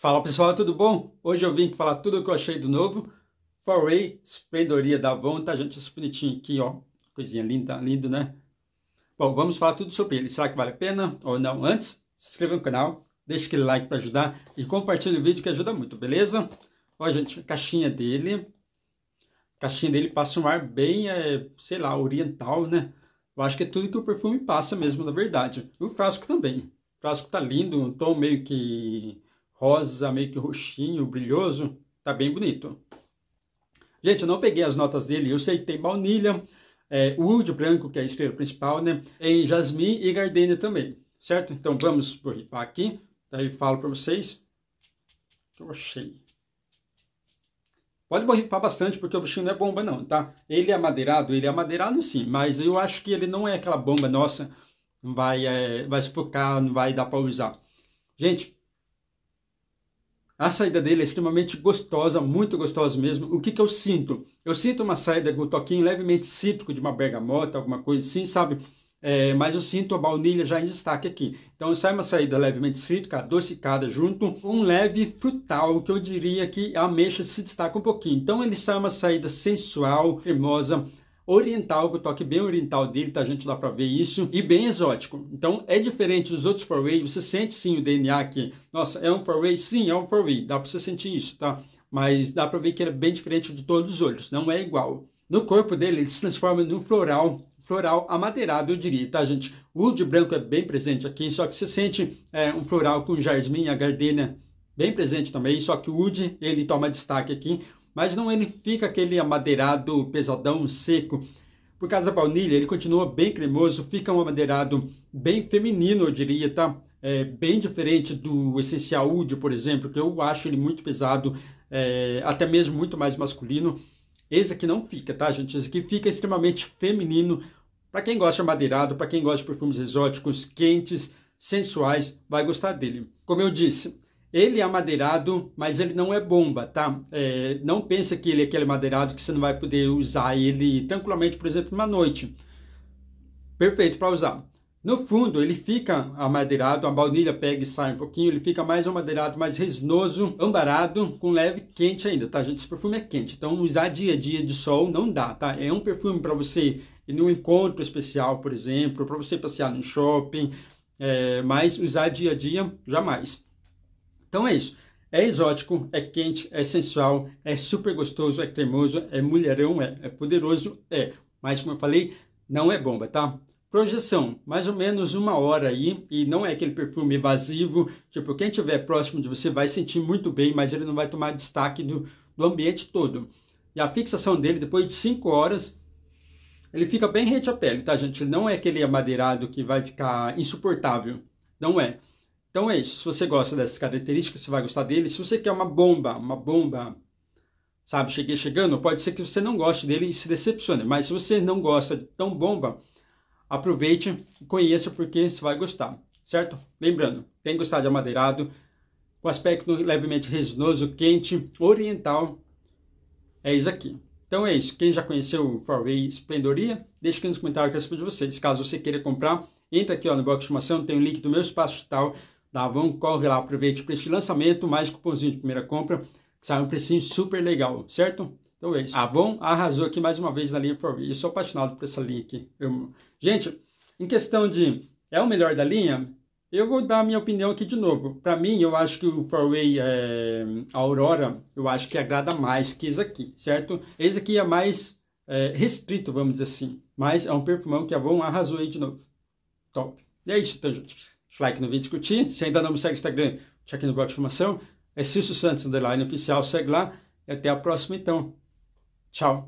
Fala pessoal, tudo bom? Hoje eu vim falar tudo o que eu achei do novo Foray Esplendoria da Avon, tá gente? Esse bonitinho aqui, ó, coisinha linda, lindo, né? Bom, vamos falar tudo sobre ele, será que vale a pena ou não? Antes, se inscreva no canal, deixe aquele like para ajudar e compartilhe o vídeo que ajuda muito, beleza? Ó gente, a caixinha dele, a caixinha dele passa um ar bem, é, sei lá, oriental, né? Eu acho que é tudo que o perfume passa mesmo, na verdade. E o frasco também, o frasco tá lindo, um tom meio que rosa, meio que roxinho, brilhoso. Tá bem bonito. Gente, eu não peguei as notas dele. Eu sei que tem baunilha, é, wood branco, que é a estrela principal, né? em jasmim e gardenia também, certo? Então vamos borrifar aqui. Daí falo para vocês que eu achei. Pode borrifar bastante, porque o bichinho não é bomba não, tá? Ele é madeirado, ele é madeirado sim, mas eu acho que ele não é aquela bomba nossa, não vai, é, vai sufocar, não vai dar para usar. Gente, a saída dele é extremamente gostosa, muito gostosa mesmo. O que, que eu sinto? Eu sinto uma saída com um toquinho levemente cítrico de uma bergamota, alguma coisa assim, sabe? É, mas eu sinto a baunilha já em destaque aqui. Então sai uma saída levemente cítrica, adocicada, junto um leve frutal, que eu diria que a ameixa se destaca um pouquinho. Então ele sai uma saída sensual, cremosa, oriental, com o toque bem oriental dele, tá gente? Dá pra ver isso. E bem exótico. Então é diferente dos outros four-way, você sente sim o DNA aqui. Nossa, é um four-way? Sim, é um four-way. Dá pra você sentir isso, tá? Mas dá pra ver que ele é bem diferente de todos os outros, não é igual. No corpo dele, ele se transforma num floral, floral amadeirado, eu diria, tá, gente? O wood branco é bem presente aqui, só que você sente é, um floral com jasmim, a gardenia bem presente também, só que o wood, ele toma destaque aqui mas não ele fica aquele amadeirado pesadão, seco. Por causa da baunilha, ele continua bem cremoso, fica um amadeirado bem feminino, eu diria, tá? É, bem diferente do essencial Oud, por exemplo, que eu acho ele muito pesado, é, até mesmo muito mais masculino. Esse aqui não fica, tá, gente? Esse aqui fica extremamente feminino. Para quem gosta de amadeirado, para quem gosta de perfumes exóticos, quentes, sensuais, vai gostar dele. Como eu disse, ele é madeirado, mas ele não é bomba, tá? É, não pensa que ele é aquele madeirado que você não vai poder usar ele tranquilamente, por exemplo, uma noite. Perfeito para usar. No fundo, ele fica amadeirado, a baunilha pega e sai um pouquinho, ele fica mais amadeirado, mais resinoso, ambarado, com leve quente ainda, tá, gente? Esse perfume é quente, então usar dia a dia de sol não dá, tá? É um perfume para você ir num encontro especial, por exemplo, para você passear no shopping, é, mas usar dia a dia, jamais. Então é isso. É exótico, é quente, é sensual, é super gostoso, é cremoso, é mulherão, é, é poderoso, é. Mas como eu falei, não é bomba, tá? Projeção, mais ou menos uma hora aí, e não é aquele perfume evasivo, tipo, quem estiver próximo de você vai sentir muito bem, mas ele não vai tomar destaque do, do ambiente todo. E a fixação dele, depois de 5 horas, ele fica bem rente à pele, tá, gente? Não é aquele amadeirado que vai ficar insuportável, não é. Então é isso. Se você gosta dessas características, você vai gostar dele. Se você quer uma bomba, uma bomba, sabe, cheguei chegando, pode ser que você não goste dele e se decepcione. Mas se você não gosta de tão bomba, aproveite e conheça porque você vai gostar, certo? Lembrando, tem que gostar de amadeirado, com aspecto levemente resinoso, quente, oriental, é isso aqui. Então é isso. Quem já conheceu o Farway Esplendoria, deixa aqui nos comentários que eu respondo de vocês. Caso você queira comprar, entra aqui ó, no box de informação, tem o um link do meu espaço digital Davão, corre lá, aproveite para este lançamento, mais cupomzinho de primeira compra, que sai um precinho super legal, certo? Então é isso. Avon ah, arrasou aqui mais uma vez na linha For Eu sou apaixonado por essa linha aqui. Eu... Gente, em questão de é o melhor da linha, eu vou dar a minha opinião aqui de novo. Para mim, eu acho que o Farway é, Aurora, eu acho que agrada mais que esse aqui, certo? Esse aqui é mais é, restrito, vamos dizer assim. Mas é um perfumão que a é Avon arrasou aí de novo. Top. E é isso então, gente like no vídeo discutir. Se ainda não me segue no Instagram, check no blog de informação. É Cício Santos, underline oficial, segue lá. E até a próxima então. Tchau.